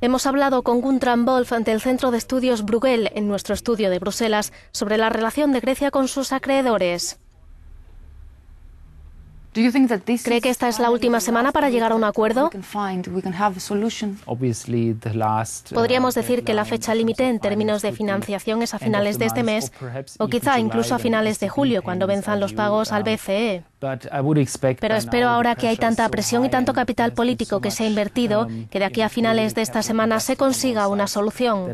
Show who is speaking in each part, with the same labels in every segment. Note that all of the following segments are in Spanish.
Speaker 1: Hemos hablado con Guntram Wolf ante el Centro de Estudios Bruegel en nuestro estudio de Bruselas sobre la relación de Grecia con sus acreedores. ¿Cree que esta es la última semana para llegar a un acuerdo? Uh,
Speaker 2: Podríamos decir
Speaker 1: que la fecha límite en términos de financiación es a finales de este mes o quizá incluso a finales de julio, cuando venzan los pagos al um, BCE.
Speaker 2: Pero espero
Speaker 1: ahora que hay tanta presión y tanto capital político que se ha invertido um, que de aquí a finales de esta semana se consiga una solución.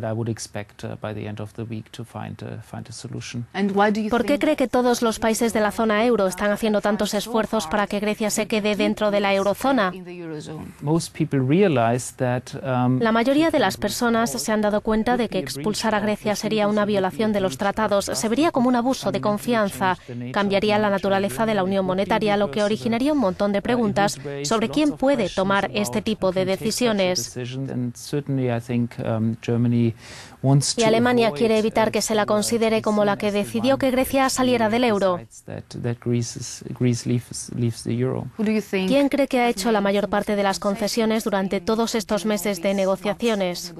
Speaker 1: Uh, ¿Por qué cree que todos los países de la zona euro están haciendo tantos esfuerzos para que Grecia se quede dentro de la eurozona?
Speaker 2: Um, la
Speaker 1: mayoría de las personas se han dado cuenta de que expulsar a Grecia sería una violación de los tratados, se vería como un abuso de confianza, cambiaría la naturaleza de la Unión Monetaria lo que originaría un montón de preguntas uh, sobre quién puede tomar este tipo de decisiones.
Speaker 2: Um, y Alemania quiere
Speaker 1: evitar que se la uh, considere como la que decidió que Grecia saliera del euro. ¿Quién cree que ha hecho la mayor parte de las concesiones durante todos estos meses de negociaciones?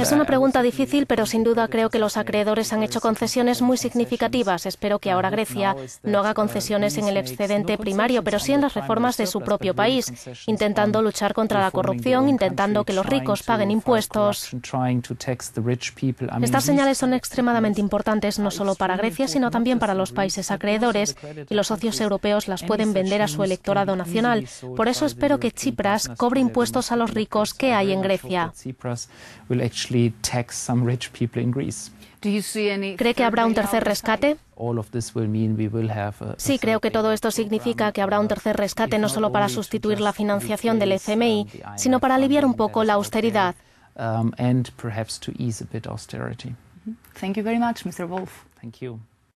Speaker 1: Es una pregunta difícil, pero sin duda creo que los acreedores han hecho concesiones muy significativas. Espero que ahora Grecia no haga uh, concesiones en el excedente primario, pero sí en las reformas de su propio país, intentando luchar contra la corrupción, intentando que los ricos paguen impuestos. Estas señales son extremadamente importantes no solo para Grecia, sino también para los países acreedores y los socios europeos las pueden vender a su electorado nacional. Por eso espero que Chipras cobre impuestos a los ricos que hay en Grecia. ¿Cree que habrá un tercer rescate? Sí, creo que todo esto significa que habrá un tercer rescate no solo para sustituir la financiación del FMI, um, sino para aliviar un poco la austeridad. Um, Thank you very much, Mr. Wolf.
Speaker 2: Thank you.